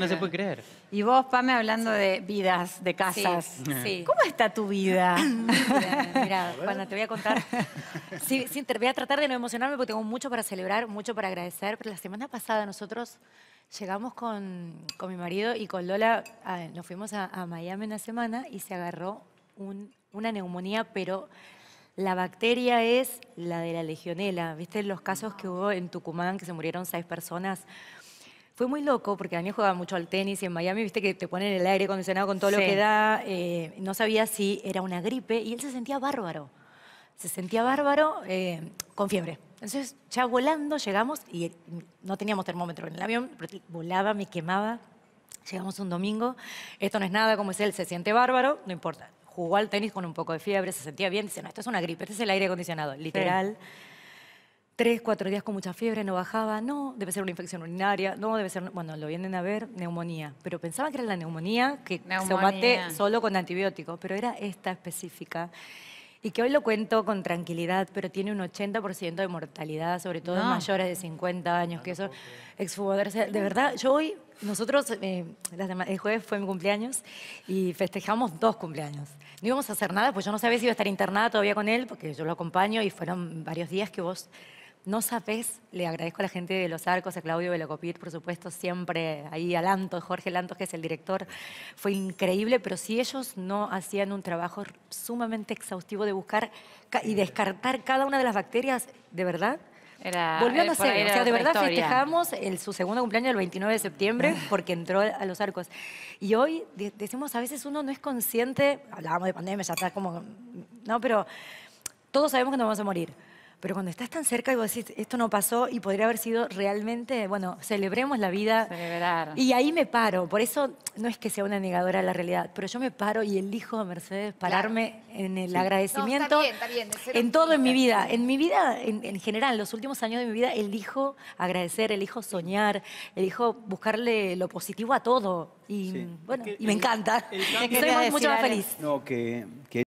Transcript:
no se puede creer. Y vos, Pame, hablando de vidas, de casas. ¿Cómo está tu vida? Mira, te voy a contar. Sí, te voy a tratar de no emocionarme porque tengo mucho para celebrar, mucho para agradecer. Pero la semana pasada nosotros llegamos con, mi marido y con Lola, nos fuimos a, Miami una semana y se agarró una neumonía, pero la bacteria es la de la legionela. ¿Viste los casos que hubo en Tucumán que se murieron seis personas? fue muy loco porque Daniel jugaba mucho al tenis y en Miami, viste que te ponen el aire acondicionado con todo lo que da. Eh, no sabía si era una gripe y él se sentía bárbaro. Se sentía bárbaro eh, con fiebre. Entonces, ya volando, llegamos y no teníamos termómetro en el avión, volaba, me quemaba. Llegamos un domingo, esto no es nada, como es él, se siente bárbaro, no importa. Jugó al tenis con un poco de fiebre, se sentía bien, dice, no, esto es una gripe, este es el aire acondicionado, literal tres, cuatro días con mucha fiebre, no bajaba, no, debe ser una infección urinaria, no, debe ser, bueno, lo vienen a ver, neumonía. Pero pensaba que era la neumonía que se mate solo con antibióticos, pero era esta específica. Y que hoy lo cuento con tranquilidad, pero tiene un 80% de mortalidad, sobre todo en mayores de 50 años, que eso, exjugadores, de verdad, yo hoy, nosotros, eh, el jueves fue mi cumpleaños y festejamos dos cumpleaños no íbamos a hacer nada, pues yo no sabía si iba a estar internada todavía con él, porque yo lo acompaño y fueron varios días que vos no sabes, le agradezco a la gente de Los Arcos, a Claudio Velocopit, por supuesto, siempre ahí a Lantos, Jorge Lantos, que es el director, fue increíble, pero si ellos no hacían un trabajo sumamente exhaustivo de buscar y descartar cada una de las bacterias, ¿de verdad? Era, a ser, o sea, de verdad festejábamos festejamos su segundo cumpleaños el 29 de septiembre ah. porque entró a los arcos. Y hoy decimos, a veces uno no es consciente, hablábamos de pandemia, ya está como, no, pero todos sabemos que nos vamos a morir. Pero cuando estás tan cerca y vos decís, esto no pasó y podría haber sido realmente, bueno, celebremos la vida. Celebrar. Y ahí me paro. Por eso no es que sea una negadora de la realidad, pero yo me paro y elijo a Mercedes pararme en el agradecimiento. en todo en mi vida. En mi vida, en, general, en los últimos años de mi vida, elijo agradecer, elijo soñar, elijo buscarle lo positivo a todo. Y bueno, y me encanta. estoy mucho más feliz. No, que